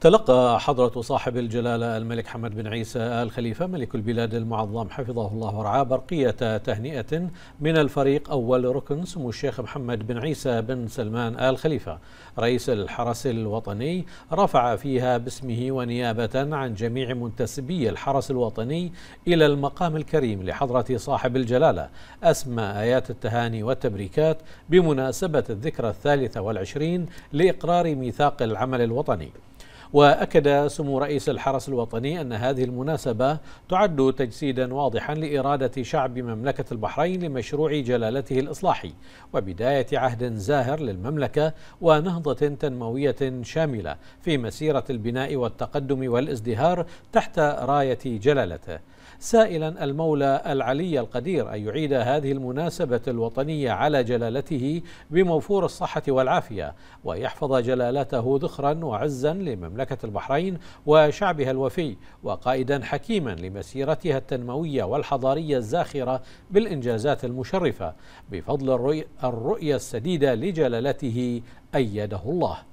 تلقى حضرة صاحب الجلالة الملك حمد بن عيسى آل خليفة ملك البلاد المعظم حفظه الله ورعاه برقية تهنئة من الفريق أول ركن سمو الشيخ محمد بن عيسى بن سلمان آل خليفة رئيس الحرس الوطني رفع فيها باسمه ونيابة عن جميع منتسبي الحرس الوطني إلى المقام الكريم لحضرة صاحب الجلالة أسمى آيات التهاني والتبريكات بمناسبة الذكرى الثالثة والعشرين لإقرار ميثاق العمل الوطني وأكد سمو رئيس الحرس الوطني أن هذه المناسبة تعد تجسيدا واضحا لإرادة شعب مملكة البحرين لمشروع جلالته الإصلاحي وبداية عهد زاهر للمملكة ونهضة تنموية شاملة في مسيرة البناء والتقدم والازدهار تحت راية جلالته سائلا المولى العلي القدير أن يعيد هذه المناسبة الوطنية على جلالته بموفور الصحة والعافية ويحفظ جلالته ذخرا وعزا لمملكة مملكة البحرين وشعبها الوفي وقائدا حكيما لمسيرتها التنموية والحضارية الزاخرة بالإنجازات المشرفة بفضل الرؤية السديدة لجلالته أيده الله